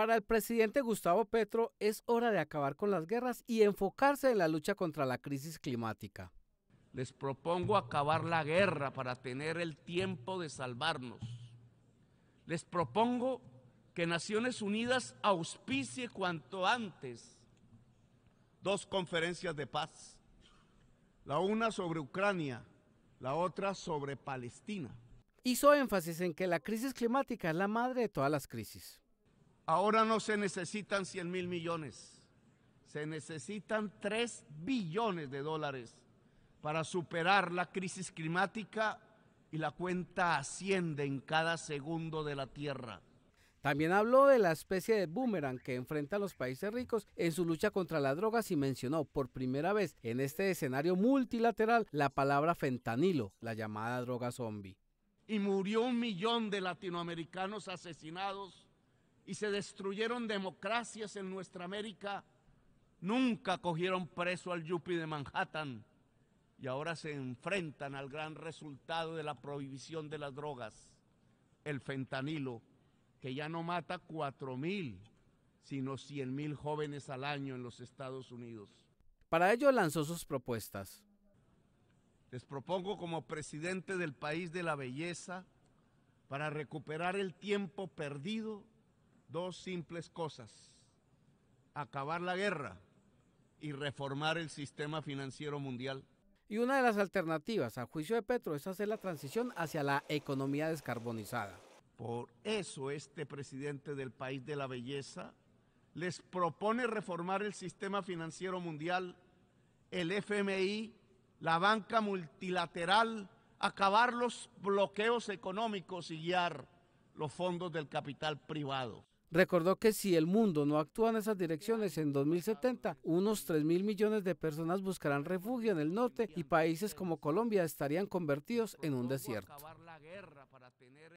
Para el presidente Gustavo Petro es hora de acabar con las guerras y enfocarse en la lucha contra la crisis climática. Les propongo acabar la guerra para tener el tiempo de salvarnos. Les propongo que Naciones Unidas auspicie cuanto antes dos conferencias de paz, la una sobre Ucrania, la otra sobre Palestina. Hizo énfasis en que la crisis climática es la madre de todas las crisis. Ahora no se necesitan 100 mil millones, se necesitan 3 billones de dólares para superar la crisis climática y la cuenta asciende en cada segundo de la Tierra. También habló de la especie de boomerang que enfrentan los países ricos en su lucha contra las drogas y mencionó por primera vez en este escenario multilateral la palabra fentanilo, la llamada droga zombie. Y murió un millón de latinoamericanos asesinados y se destruyeron democracias en nuestra América, nunca cogieron preso al Yupi de Manhattan y ahora se enfrentan al gran resultado de la prohibición de las drogas, el fentanilo, que ya no mata cuatro mil, sino 100.000 mil jóvenes al año en los Estados Unidos. Para ello lanzó sus propuestas. Les propongo como presidente del país de la belleza, para recuperar el tiempo perdido dos simples cosas. Acabar la guerra y reformar el sistema financiero mundial. Y una de las alternativas, a juicio de Petro, es hacer la transición hacia la economía descarbonizada. Por eso este presidente del país de la belleza les propone reformar el sistema financiero mundial, el FMI, la banca multilateral, acabar los bloqueos económicos y guiar los fondos del capital privado. Recordó que si el mundo no actúa en esas direcciones en 2070, unos 3 mil millones de personas buscarán refugio en el norte y países como Colombia estarían convertidos en un desierto.